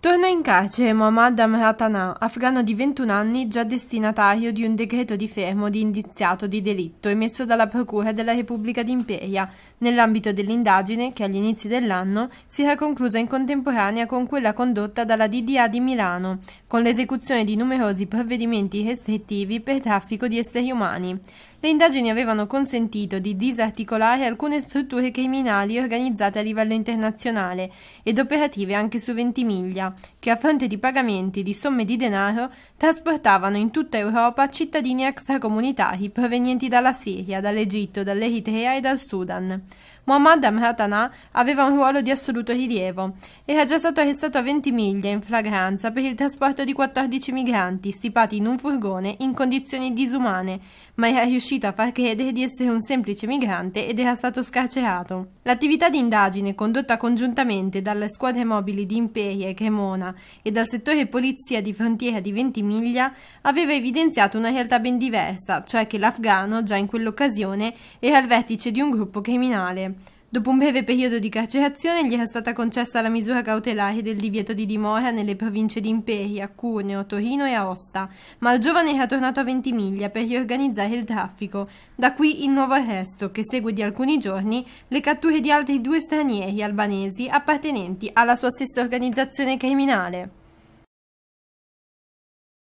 Torna in carcere Mohammad Amratana, afgano di 21 anni, già destinatario di un decreto di fermo di indiziato di delitto emesso dalla Procura della Repubblica d'Imperia, nell'ambito dell'indagine che agli inizi dell'anno si era conclusa in contemporanea con quella condotta dalla DDA di Milano con l'esecuzione di numerosi provvedimenti restrittivi per traffico di esseri umani. Le indagini avevano consentito di disarticolare alcune strutture criminali organizzate a livello internazionale ed operative anche su Ventimiglia, che a fronte di pagamenti di somme di denaro trasportavano in tutta Europa cittadini extracomunitari provenienti dalla Siria, dall'Egitto, dall'Eritrea e dal Sudan. Muhammad Amratana aveva un ruolo di assoluto rilievo. Era già stato arrestato a Ventimiglia in flagranza per il trasporto morte di 14 migranti stipati in un furgone in condizioni disumane, ma era riuscito a far credere di essere un semplice migrante ed era stato scarcerato. L'attività di indagine condotta congiuntamente dalle squadre mobili di Imperia e Cremona e dal settore polizia di frontiera di Ventimiglia aveva evidenziato una realtà ben diversa, cioè che l'afgano, già in quell'occasione, era al vertice di un gruppo criminale. Dopo un breve periodo di carcerazione gli era stata concessa la misura cautelare del divieto di dimora nelle province di Imperia, Cuneo, Torino e Aosta, ma il giovane era tornato a Ventimiglia per riorganizzare il traffico. Da qui il nuovo arresto, che segue di alcuni giorni le catture di altri due stranieri albanesi appartenenti alla sua stessa organizzazione criminale.